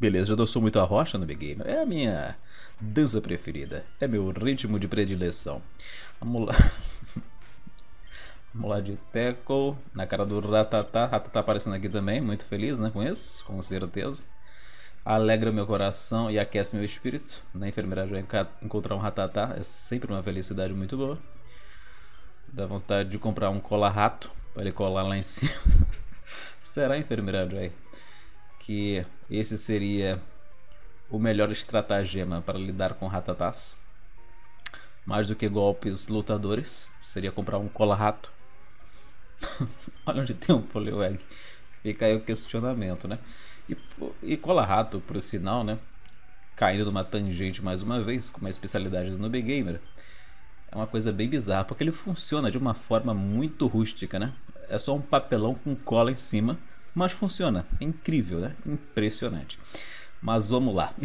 Beleza, já dançou muito a rocha no Big Gamer. É a minha dança preferida. É meu ritmo de predileção. Vamos lá. Vamos lá de tackle. Na cara do Ratatá. Ratatá aparecendo aqui também. Muito feliz né, com isso, com certeza. Alegra meu coração e aquece meu espírito. Na Joy, encontrar um Ratatá é sempre uma felicidade muito boa. Dá vontade de comprar um cola-rato para ele colar lá em cima. Será Enfermeira Joy? que esse seria o melhor estratagema para lidar com ratatás. Mais do que golpes lutadores, seria comprar um cola-rato. Olha onde tem um polywag. Fica aí o questionamento, né? E, e cola-rato, por sinal, né? Caindo numa tangente mais uma vez, com uma especialidade do Noob Gamer. É uma coisa bem bizarra, porque ele funciona de uma forma muito rústica, né? É só um papelão com cola em cima mas funciona. É incrível, né? Impressionante. Mas vamos lá.